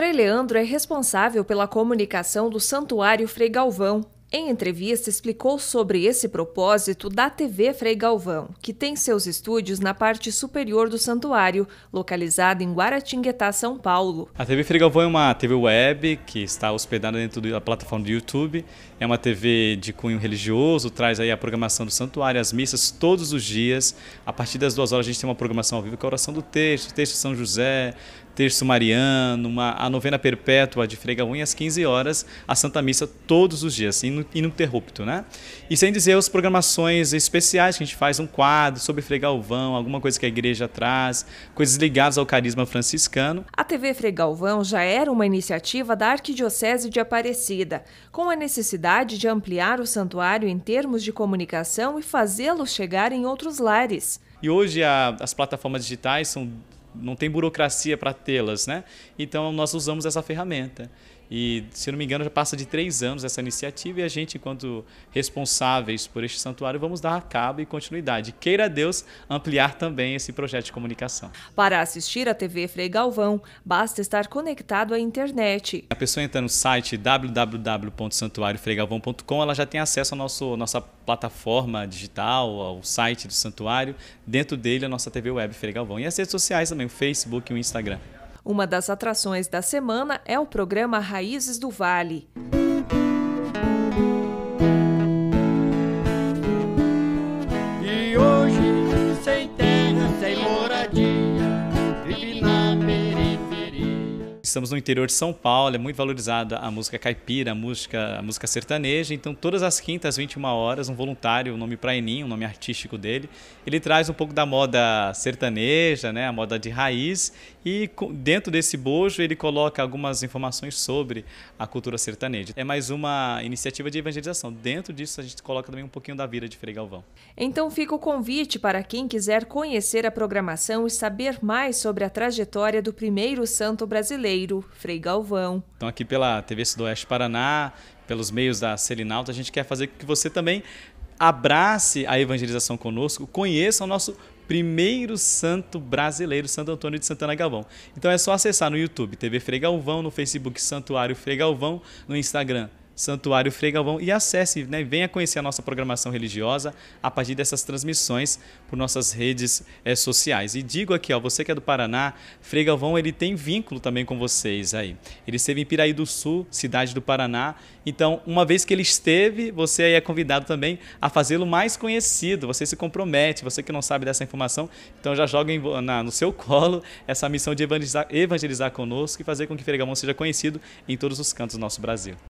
Frei Leandro é responsável pela comunicação do Santuário Frei Galvão, em entrevista, explicou sobre esse propósito da TV Frei Galvão, que tem seus estúdios na parte superior do santuário, localizado em Guaratinguetá, São Paulo. A TV Frei Galvão é uma TV web que está hospedada dentro da plataforma do YouTube. É uma TV de cunho religioso, traz aí a programação do santuário, as missas todos os dias. A partir das duas horas a gente tem uma programação ao vivo com é a oração do texto, texto de São José, Terço Mariano, uma, a novena perpétua de Frei Galvão e às 15 horas a Santa Missa todos os dias. E assim, ininterrupto, né? E sem dizer as programações especiais que a gente faz, um quadro sobre Frei Galvão, alguma coisa que a igreja traz, coisas ligadas ao carisma franciscano. A TV Frei Galvão já era uma iniciativa da Arquidiocese de Aparecida, com a necessidade de ampliar o santuário em termos de comunicação e fazê-lo chegar em outros lares. E hoje a, as plataformas digitais são não tem burocracia para tê-las, né? Então nós usamos essa ferramenta. E, se não me engano, já passa de três anos essa iniciativa e a gente, enquanto responsáveis por este santuário, vamos dar cabo e continuidade. Queira Deus ampliar também esse projeto de comunicação. Para assistir a TV Frei Galvão, basta estar conectado à internet. A pessoa entra no site www.santuariofreigalvão.com, ela já tem acesso à nosso, nossa plataforma digital, ao site do santuário, dentro dele a nossa TV web Frei Galvão. E as redes sociais também, o Facebook e o Instagram. Uma das atrações da semana é o programa Raízes do Vale. estamos no interior de São Paulo, é muito valorizada a música caipira, a música, a música sertaneja. Então, todas as quintas, 21 horas, um voluntário, o nome Praenin, o nome artístico dele, ele traz um pouco da moda sertaneja, né, a moda de raiz, e dentro desse bojo ele coloca algumas informações sobre a cultura sertaneja. É mais uma iniciativa de evangelização. Dentro disso, a gente coloca também um pouquinho da vida de Frei Galvão. Então, fica o convite para quem quiser conhecer a programação e saber mais sobre a trajetória do primeiro santo brasileiro Pinheiro, Frei Galvão. Então, aqui pela TV Sudoeste Paraná, pelos meios da Selinalta, a gente quer fazer com que você também abrace a evangelização conosco, conheça o nosso primeiro santo brasileiro, Santo Antônio de Santana Galvão. Então é só acessar no YouTube TV Frei Galvão, no Facebook Santuário Frei Galvão, no Instagram Santuário Frei Galvão e acesse, né, venha conhecer a nossa programação religiosa a partir dessas transmissões por nossas redes é, sociais. E digo aqui, ó, você que é do Paraná, Frei Galvão ele tem vínculo também com vocês aí. Ele esteve em Piraí do Sul, cidade do Paraná. Então, uma vez que ele esteve, você aí é convidado também a fazê-lo mais conhecido. Você se compromete, você que não sabe dessa informação, então já joga em, na, no seu colo essa missão de evangelizar, evangelizar conosco e fazer com que Frei Galvão seja conhecido em todos os cantos do nosso Brasil.